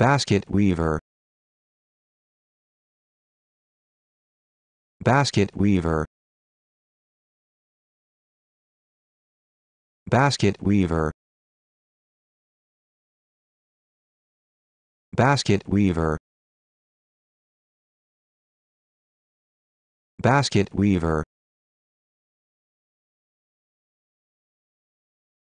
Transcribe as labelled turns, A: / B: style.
A: Basket weaver Basket weaver Basket weaver Basket weaver Basket weaver